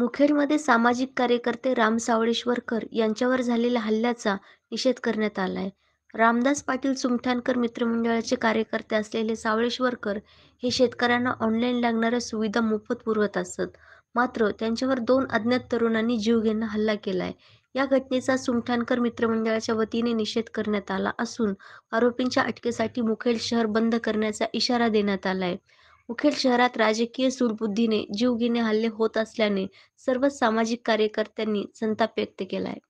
मुखेडमध्ये सामाजिक कार्यकर्ते राम सावळेश्वरकर यांच्यावर झालेल्या हल्ल्याचा निषेध करण्यात आलाय रामदास पाटील सुमठाणकर मित्रमंडळाचे कार्यकर्ते असलेले सावळेश्वरकर हे शेतकऱ्यांना ऑनलाईन लागणाऱ्या सुविधा मोफत पुरवत असत मात्र त्यांच्यावर दोन अज्ञात तरुणांनी जीवघेणा हल्ला केलाय या घटनेचा सुमठाणकर मित्रमंडळाच्या वतीने निषेध करण्यात आला असून आरोपींच्या अटकेसाठी मुखेड शहर बंद करण्याचा इशारा देण्यात आलाय मुखेड शहरात राजकीय सूडबुद्धीने जीवघेणे हल्ले होत असल्याने सर्व सामाजिक कार्यकर्त्यांनी संताप व्यक्त केला आहे